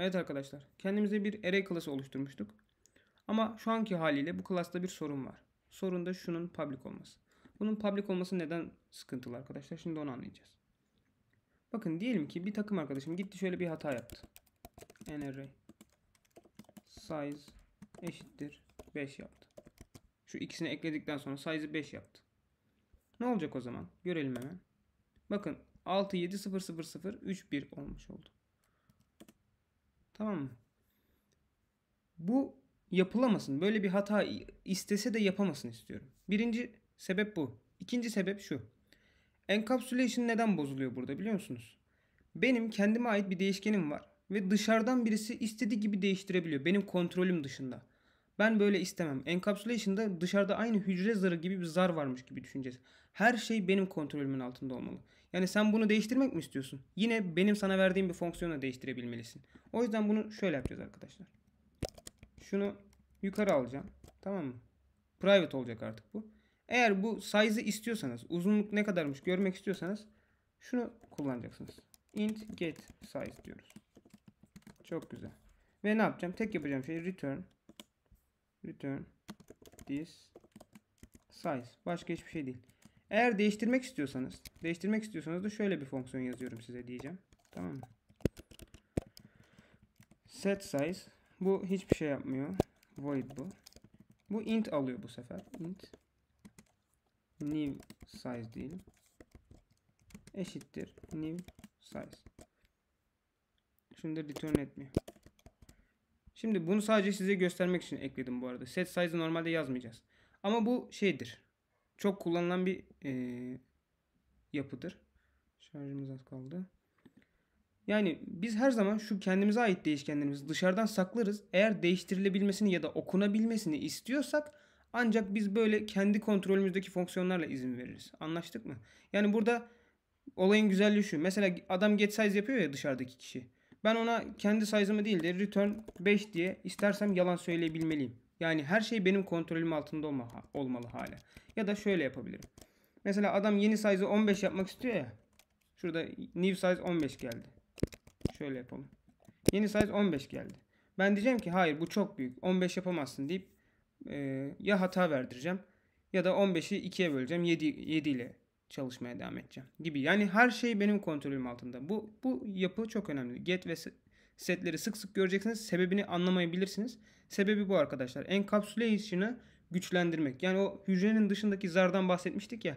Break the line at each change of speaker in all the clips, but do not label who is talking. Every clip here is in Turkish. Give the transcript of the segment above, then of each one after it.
Evet arkadaşlar kendimize bir array klası oluşturmuştuk. Ama şu anki haliyle bu klasta bir sorun var. Sorun da şunun public olması. Bunun public olması neden sıkıntılı arkadaşlar? Şimdi onu anlayacağız. Bakın diyelim ki bir takım arkadaşım gitti şöyle bir hata yaptı. An array size eşittir 5 yaptı. Şu ikisini ekledikten sonra size 5 yaptı. Ne olacak o zaman? Görelim hemen. Bakın 6 7 0 0 0 3 1 olmuş oldu. Tamam mı? Bu yapılamasın. Böyle bir hata istese de yapamasın istiyorum. Birinci sebep bu. İkinci sebep şu. Encapsulation neden bozuluyor burada biliyor musunuz? Benim kendime ait bir değişkenim var ve dışarıdan birisi istediği gibi değiştirebiliyor benim kontrolüm dışında. Ben böyle istemem. Encapsulation'da dışarıda aynı hücre zarı gibi bir zar varmış gibi düşüneceğiz. Her şey benim kontrolümün altında olmalı. Yani sen bunu değiştirmek mi istiyorsun? Yine benim sana verdiğim bir fonksiyonu değiştirebilmelisin. O yüzden bunu şöyle yapacağız arkadaşlar. Şunu yukarı alacağım. Tamam mı? Private olacak artık bu. Eğer bu size'ı istiyorsanız, uzunluk ne kadarmış görmek istiyorsanız şunu kullanacaksınız. int get size diyoruz. Çok güzel. Ve ne yapacağım? Tek yapacağım şey return return this size. Başka hiçbir şey değil. Eğer değiştirmek istiyorsanız, değiştirmek istiyorsanız da şöyle bir fonksiyon yazıyorum size diyeceğim. Tamam mı? Set size bu hiçbir şey yapmıyor. Void bu. Bu int alıyor bu sefer. Int new size diyelim. Eşittir new size. Şimdi return etmiyor. Şimdi bunu sadece size göstermek için ekledim bu arada. Set size'ı normalde yazmayacağız. Ama bu şeydir. Çok kullanılan bir e, yapıdır. Şarjımız az kaldı. Yani biz her zaman şu kendimize ait değişkenlerimizi dışarıdan saklarız. Eğer değiştirilebilmesini ya da okunabilmesini istiyorsak ancak biz böyle kendi kontrolümüzdeki fonksiyonlarla izin veririz. Anlaştık mı? Yani burada olayın güzelliği şu. Mesela adam get size yapıyor ya dışarıdaki kişi. Ben ona kendi size'ımı değil de return 5 diye istersem yalan söyleyebilmeliyim. Yani her şey benim kontrolüm altında olma, olmalı hala. Ya da şöyle yapabilirim. Mesela adam yeni size 15 yapmak istiyor ya. Şurada new size 15 geldi. Şöyle yapalım. Yeni size 15 geldi. Ben diyeceğim ki hayır bu çok büyük. 15 yapamazsın deyip e, ya hata verdireceğim ya da 15'i 2'ye böleceğim. 7, 7 ile çalışmaya devam edeceğim gibi. Yani her şey benim kontrolüm altında. Bu bu yapı çok önemli. Get ve setleri sık sık göreceksiniz. Sebebini anlamayabilirsiniz. Sebebi bu arkadaşlar. Enkapsüleyişini güçlendirmek. Yani o hücrenin dışındaki zardan bahsetmiştik ya.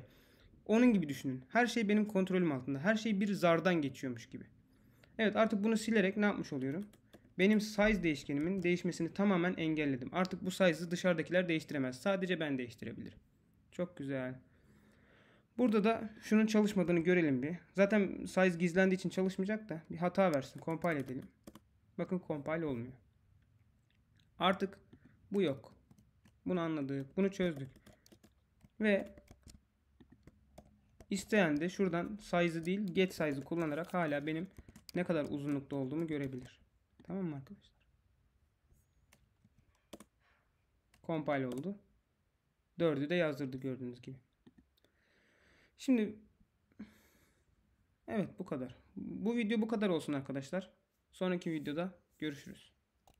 Onun gibi düşünün. Her şey benim kontrolüm altında. Her şey bir zardan geçiyormuş gibi. Evet artık bunu silerek ne yapmış oluyorum? Benim size değişkenimin değişmesini tamamen engelledim. Artık bu size'ı dışarıdakiler değiştiremez. Sadece ben değiştirebilirim. Çok güzel. Burada da şunun çalışmadığını görelim bir. Zaten size gizlendiği için çalışmayacak da bir hata versin. Compile edelim. Bakın compile olmuyor. Artık bu yok. Bunu anladık. Bunu çözdük. Ve isteyen de şuradan size değil get size kullanarak hala benim ne kadar uzunlukta olduğumu görebilir. Tamam mı arkadaşlar? Compile oldu. Dördü de yazdırdı gördüğünüz gibi. Şimdi evet bu kadar. Bu video bu kadar olsun arkadaşlar. Sonraki videoda görüşürüz.